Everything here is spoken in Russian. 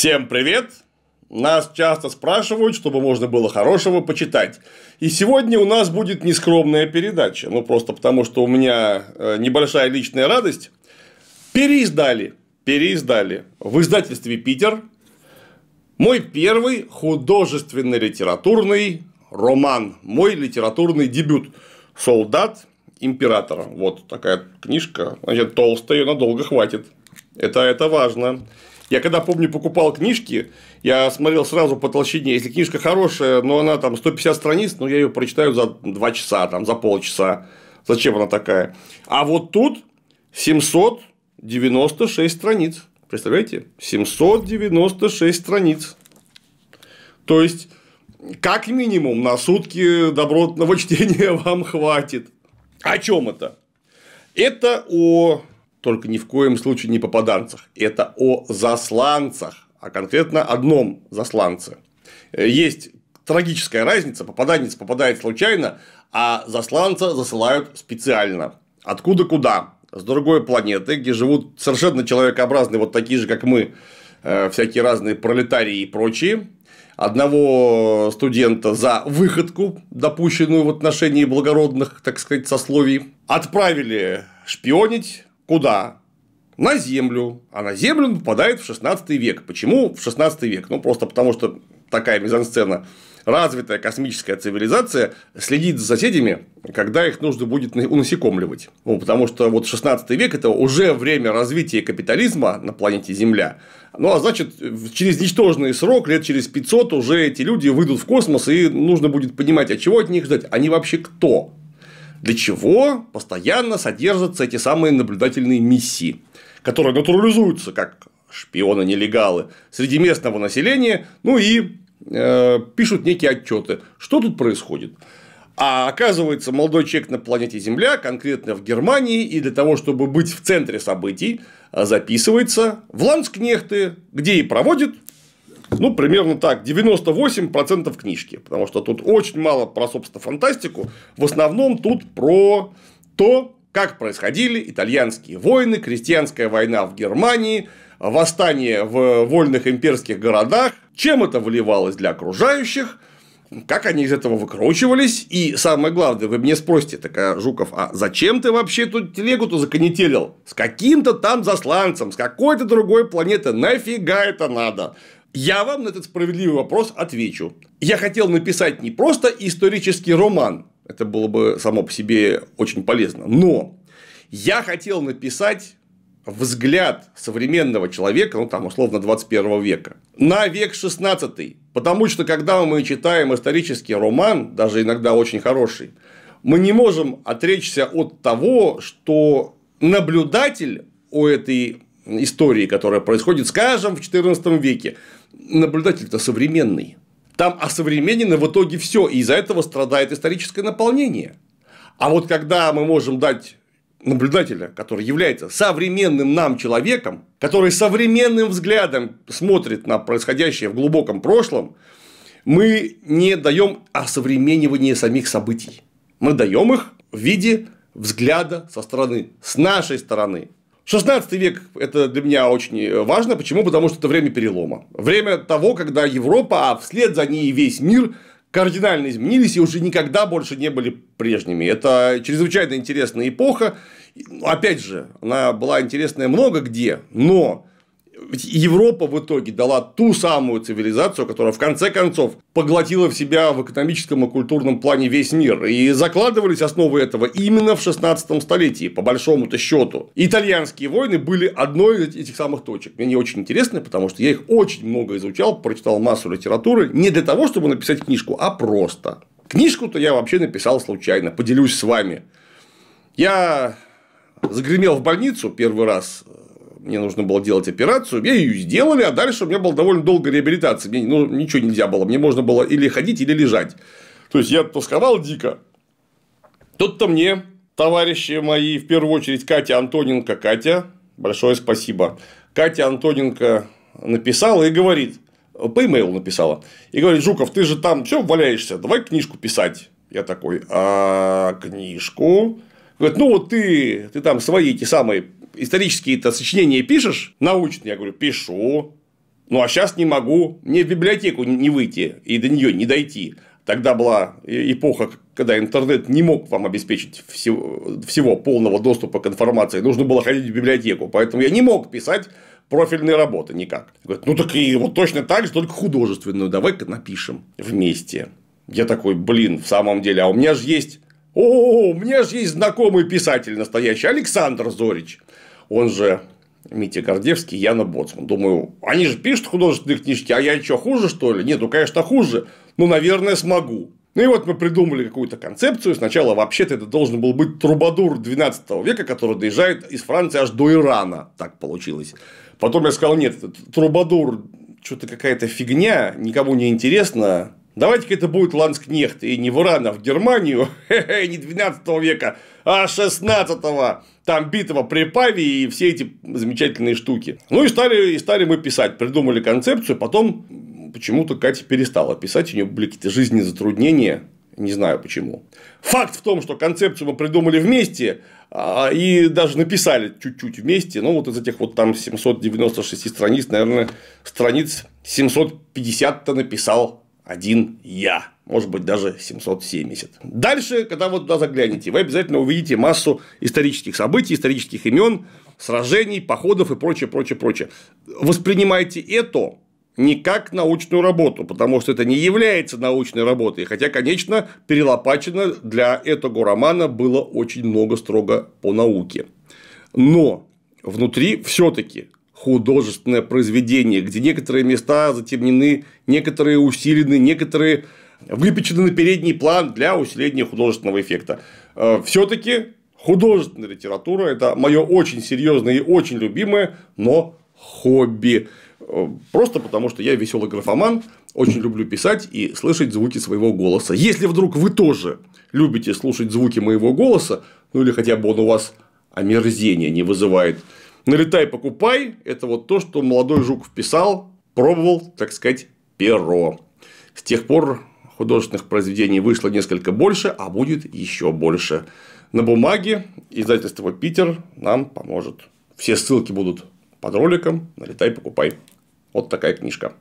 Всем привет! Нас часто спрашивают, чтобы можно было хорошего почитать. И сегодня у нас будет нескромная передача. Ну, просто потому, что у меня э, небольшая личная радость. Переиздали. Переиздали. В издательстве «Питер» мой первый художественно-литературный роман. Мой литературный дебют «Солдат императора». Вот такая книжка. Значит, толстая, ее надолго хватит. Это, это важно. Я когда, помню, покупал книжки, я смотрел сразу по толщине. Если книжка хорошая, но она там 150 страниц, но ну, я ее прочитаю за 2 часа, там, за полчаса. Зачем она такая? А вот тут 796 страниц. Представляете? 796 страниц. То есть, как минимум, на сутки добротного чтения вам хватит. О чем это? Это о только ни в коем случае не попаданцах. Это о засланцах, а конкретно одном засланце. Э, есть трагическая разница. Попаданец попадает случайно, а засланца засылают специально. Откуда куда? С другой планеты, где живут совершенно человекообразные, вот такие же, как мы, э, всякие разные пролетарии и прочие. Одного студента за выходку, допущенную в отношении благородных, так сказать, сословий, отправили шпионить Куда? На Землю. А на Землю он попадает в 16 век. Почему в 16 век? Ну, просто потому, что такая мизансцена. Развитая космическая цивилизация следит за соседями, когда их нужно будет унасекомливать. Ну, потому что вот 16 век – это уже время развития капитализма на планете Земля. Ну, а значит, через ничтожный срок, лет через 500, уже эти люди выйдут в космос, и нужно будет понимать, а чего от них ждать, они вообще кто для чего постоянно содержатся эти самые наблюдательные миссии, которые натурализуются как шпионы-нелегалы среди местного населения, ну и э, пишут некие отчеты, что тут происходит. А оказывается, молодой человек на планете Земля, конкретно в Германии, и для того, чтобы быть в центре событий, э, записывается в Ланскнехты, где и проводит ну, примерно так, 98% книжки, потому что тут очень мало про, собственно, фантастику, в основном тут про то, как происходили итальянские войны, крестьянская война в Германии, восстание в вольных имперских городах, чем это выливалось для окружающих, как они из этого выкручивались, и самое главное, вы мне спросите, так, а, Жуков, а зачем ты вообще эту телегу-то законетелил? С каким-то там засланцем, с какой-то другой планеты, нафига это надо? Я вам на этот справедливый вопрос отвечу. Я хотел написать не просто исторический роман, это было бы само по себе очень полезно, но я хотел написать взгляд современного человека, ну там условно 21 века, на век 16. Потому что когда мы читаем исторический роман, даже иногда очень хороший, мы не можем отречься от того, что наблюдатель у этой истории, которая происходит, скажем, в XIV веке. Наблюдатель-то современный. Там осовременено в итоге все, и из-за этого страдает историческое наполнение. А вот когда мы можем дать наблюдателя, который является современным нам человеком, который современным взглядом смотрит на происходящее в глубоком прошлом, мы не даем осовременивание самих событий. Мы даем их в виде взгляда со стороны, с нашей стороны, 16 век – это для меня очень э, важно. Почему? Потому что это время перелома. Время того, когда Европа, а вслед за ней весь мир кардинально изменились и уже никогда больше не были прежними. Это чрезвычайно интересная эпоха. Ну, опять же, она была интересная много где, но Европа в итоге дала ту самую цивилизацию, которая в конце концов поглотила в себя в экономическом и культурном плане весь мир. И закладывались основы этого именно в 16 столетии, по большому-то счету. Итальянские войны были одной из этих самых точек. Мне они очень интересны, потому что я их очень много изучал, прочитал массу литературы не для того, чтобы написать книжку, а просто. Книжку-то я вообще написал случайно, поделюсь с вами. Я загремел в больницу первый раз мне нужно было делать операцию, мне ее сделали, а дальше у меня была довольно долгая реабилитация, мне ну, ничего нельзя было, мне можно было или ходить, или лежать. То есть, я тосковал дико. Тут-то мне товарищи мои, в первую очередь Катя Антоненко, Катя, большое спасибо, Катя Антоненко написала и говорит, по имейлу написала, и говорит, Жуков, ты же там все валяешься, давай книжку писать. Я такой, а книжку? Говорит, ну вот ты, ты там свои эти самые исторические-то сочинения пишешь? Научные. Я говорю, пишу. Ну, а сейчас не могу. Мне в библиотеку не выйти и до нее не дойти. Тогда была эпоха, когда интернет не мог вам обеспечить всего, всего полного доступа к информации. Нужно было ходить в библиотеку. Поэтому я не мог писать профильные работы никак. Говорит, ну так и вот точно так же, только художественную. Давай-ка напишем вместе. Я такой, блин, в самом деле, а у меня же есть... О, у меня же есть знакомый писатель настоящий, Александр Зорич он же Митя Гордевский, Яна Боцман. Думаю, они же пишут художественные книжки, а я что, хуже, что ли? Нет, ну, конечно, хуже. но, наверное, смогу. Ну и вот мы придумали какую-то концепцию. Сначала вообще-то это должен был быть трубадур 12 века, который доезжает из Франции аж до Ирана. Так получилось. Потом я сказал, нет, трубадур что-то какая-то фигня, никому не интересно, Давайте-ка это будет Ланскнехт и не в Уран, а в Германию, не 12 века, а 16-го. Там битва при Паве и все эти замечательные штуки. Ну и стали, и стали мы писать, придумали концепцию, потом почему-то Катя перестала писать, у нее были какие-то жизненные затруднения, не знаю почему. Факт в том, что концепцию мы придумали вместе а, и даже написали чуть-чуть вместе. Ну, вот из этих вот там 796 страниц, наверное, страниц 750-то написал один я. Может быть, даже 770. Дальше, когда вы туда заглянете, вы обязательно увидите массу исторических событий, исторических имен, сражений, походов и прочее, прочее, прочее. Воспринимайте это не как научную работу, потому что это не является научной работой, хотя, конечно, перелопачено для этого романа было очень много строго по науке. Но внутри все-таки художественное произведение, где некоторые места затемнены, некоторые усилены, некоторые выпечены на передний план для усиления художественного эффекта. Э, Все-таки художественная литература – это мое очень серьезное и очень любимое, но хобби. Э, просто потому, что я веселый графоман, очень люблю писать и слышать звуки своего голоса. Если вдруг вы тоже любите слушать звуки моего голоса, ну или хотя бы он у вас омерзение не вызывает – налетай, покупай, это вот то, что молодой жук вписал пробовал, так сказать, перо. С тех пор художественных произведений вышло несколько больше, а будет еще больше. На бумаге издательство «Питер» нам поможет. Все ссылки будут под роликом. Налетай, покупай. Вот такая книжка.